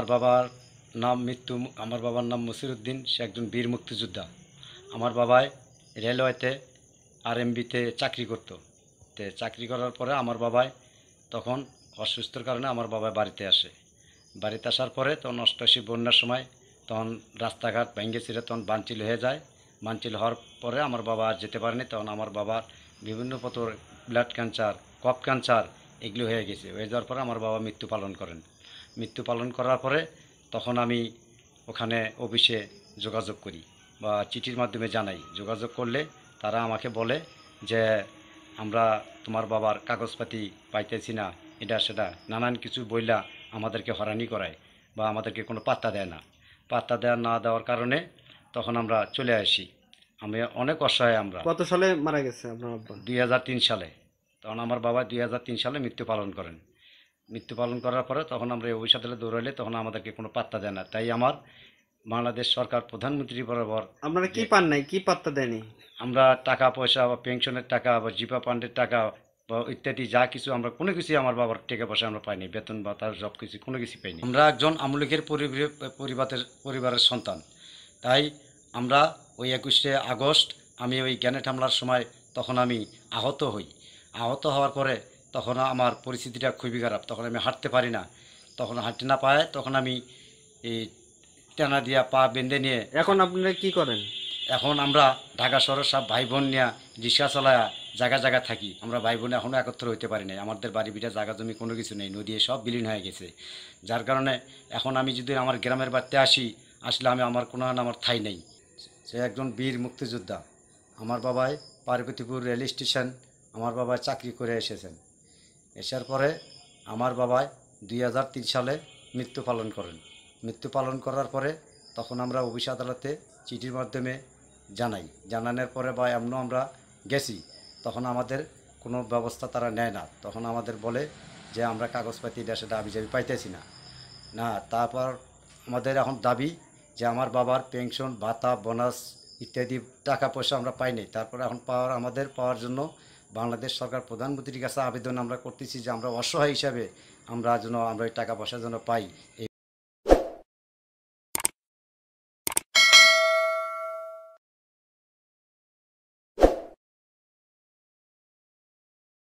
আমার বাবার নাম মৃত্যু আমার বাবার নাম মসিরুদ্দিন সে একজন বীর মুক্তিযোদ্ধা আমার বাবায় রেলওয়েতে আরএমবিতে চাকরি করতো তে চাকরি করার পরে আমার বাবায় তখন অসুস্থর কারণে আমার বাবা বাড়িতে আসে বাড়িতে আসার পরে তখন অষ্টআশি বন্যার সময় তখন রাস্তাঘাট ভেঙ্গেছিল তখন বানচিল হয়ে যায় বানচিল হওয়ার পরে আমার বাবা আর যেতে পারেনি তখন আমার বাবার বিভিন্ন পথর ব্লাড ক্যান্সার কপ ক্যান্সার এগুলো হয়ে গেছে হয়ে যাওয়ার পরে আমার বাবা মৃত্যু পালন করেন মৃত্যু পালন করার পরে তখন আমি ওখানে অফিসে যোগাযোগ করি বা চিঠির মাধ্যমে জানাই যোগাযোগ করলে তারা আমাকে বলে যে আমরা তোমার বাবার কাগজপাতি পাইতেছি না এটা সেটা নানান কিছু বইলা আমাদেরকে হরানি করায় বা আমাদেরকে কোনো পাত্তা দেয় না পাত্তা দেওয়া না দেওয়ার কারণে তখন আমরা চলে আসি আমি অনেক অসহায় আমরা কত সালে মারা গেছে আপনার দুই সালে তখন আমার বাবা দুই সালে মৃত্যু পালন করেন মৃত্যু পালন করার পরে তখন আমরা এই অভিশাপ দৌড়াইলে তখন আমাদেরকে কোনো পাত্তা দেয় না তাই আমার বাংলাদেশ সরকার প্রধানমন্ত্রী বরাবর আপনারা কি পান নাই কি পাত্তা দেয়নি আমরা টাকা পয়সা বা পেনশনের টাকা বা জিপা পান্ডের টাকা বা ইত্যাদি যা কিছু আমরা কোনো কিছুই আমার বাবার টাকা পয়সা আমরা পাইনি বেতন বা তার জব কিছু কোনো কিছু পাইনি আমরা একজন আমলিকের পরিবারের পরিবারের সন্তান তাই আমরা ওই একুশে আগস্ট আমি ওই গ্যানেট হামলার সময় তখন আমি আহত হই আহত হওয়ার পরে তখন আমার পরিস্থিতিটা খুবই খারাপ তখন আমি হাঁটতে পারি না তখন হাঁটতে না পায় তখন আমি এই টানা দিয়া পা বেঁধে নিয়ে এখন আপনারা কি করেন এখন আমরা ঢাকা শহরের সব ভাই বোন নিয়ে রিক্সা চালায়া জায়গা জায়গা থাকি আমরা ভাই বোন এখনও একত্র হইতে পারি নাই আমাদের বাড়ি বিটা জায়গা জমি কোনো কিছু নেই নদী সব বিলীন হয়ে গেছে যার কারণে এখন আমি যদি আমার গ্রামের বাড়িতে আসি আসলে আমি আমার কোনো আমার ঠাই নেই সে একজন বীর মুক্তিযোদ্ধা আমার বাবাই পার্বতীপুর রেল স্টেশন আমার বাবা চাকরি করে এসেছেন এসার পরে আমার বাবা দুই সালে মৃত্যু পালন করেন মৃত্যু পালন করার পরে তখন আমরা অফিস আদালতে চিঠির মাধ্যমে জানাই জানানোর পরে বা এমন আমরা গেছি তখন আমাদের কোনো ব্যবস্থা তারা নেয় না তখন আমাদের বলে যে আমরা কাগজপাতি দেশে সেটা যাবি পাইতেছি না না তারপর আমাদের এখন দাবি যে আমার বাবার পেনশন ভাতা বোনাস ইত্যাদি টাকা পয়সা আমরা পাইনি তারপরে এখন পাওয়ার আমাদের পাওয়ার জন্য বাংলাদেশ সরকার প্রধানমন্ত্রীর কাছে আবেদন আমরা করতেছি যে আমরা অসহায় হিসাবে আমরা যেন আমরা টাকা পয়সা যেন পাই